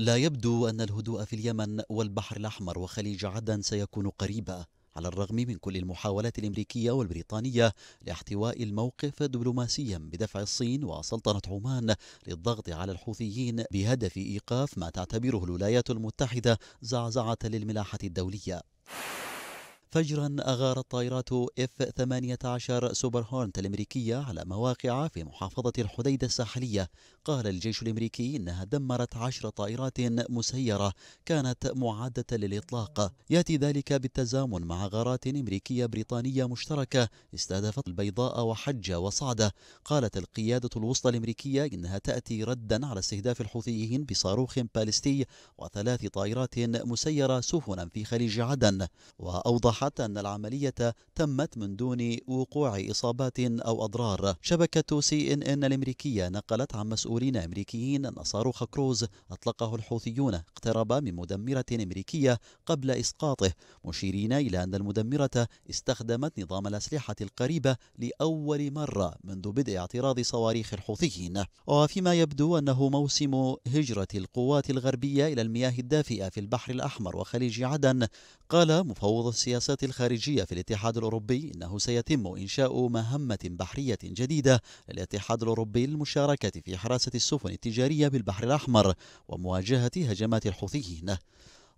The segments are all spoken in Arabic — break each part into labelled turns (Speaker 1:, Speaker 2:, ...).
Speaker 1: لا يبدو أن الهدوء في اليمن والبحر الأحمر وخليج عدن سيكون قريبا على الرغم من كل المحاولات الأمريكية والبريطانية لاحتواء الموقف دبلوماسيا بدفع الصين وسلطنة عمان للضغط على الحوثيين بهدف إيقاف ما تعتبره الولايات المتحدة زعزعة للملاحة الدولية فجرا أغارت طائرات F-18 سوبر هورنت الأمريكية على مواقع في محافظة الحديدة الساحلية قال الجيش الأمريكي إنها دمرت عشر طائرات مسيرة كانت معدة للإطلاق يأتي ذلك بالتزامن مع غارات أمريكية بريطانية مشتركة استهدفت البيضاء وحجة وصعدة قالت القيادة الوسطى الأمريكية إنها تأتي ردا على استهداف الحوثيين بصاروخ باليستي وثلاث طائرات مسيرة سفنا في خليج عدن وأوضح أوضحت أن العملية تمت من دون وقوع إصابات أو أضرار شبكة سي إن إن الأمريكية نقلت عن مسؤولين أمريكيين أن صاروخ كروز أطلقه الحوثيون اقترب من مدمرة أمريكية قبل إسقاطه مشيرين إلى أن المدمرة استخدمت نظام الأسلحة القريبة لأول مرة منذ بدء اعتراض صواريخ الحوثيين وفيما يبدو أنه موسم هجرة القوات الغربية إلى المياه الدافئة في البحر الأحمر وخليج عدن قال مفوض السياسة السياسات الخارجية في الاتحاد الأوروبي أنه سيتم إنشاء مهمة بحرية جديدة للاتحاد الأوروبي للمشاركة في حراسة السفن التجارية بالبحر الأحمر ومواجهة هجمات الحوثيين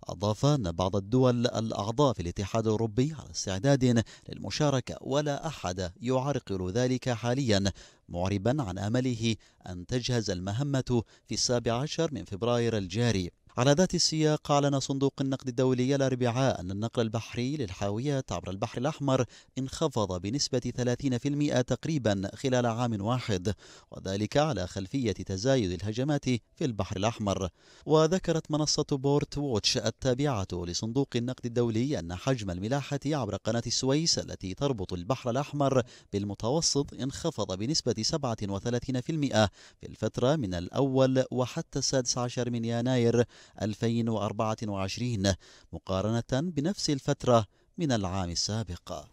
Speaker 1: أضاف أن بعض الدول الأعضاء في الاتحاد الأوروبي على استعداد للمشاركة ولا أحد يعرقل ذلك حاليا معربا عن أمله أن تجهز المهمة في السابع عشر من فبراير الجاري على ذات السياق أعلن صندوق النقد الدولي الأربعاء أن النقل البحري للحاويات عبر البحر الأحمر انخفض بنسبة 30% تقريبا خلال عام واحد وذلك على خلفية تزايد الهجمات في البحر الأحمر وذكرت منصة بورت ووتش التابعة لصندوق النقد الدولي أن حجم الملاحة عبر قناة السويس التي تربط البحر الأحمر بالمتوسط انخفض بنسبة 37% في الفترة من الأول وحتى السادس عشر من يناير 2024 مقارنة بنفس الفترة من العام السابق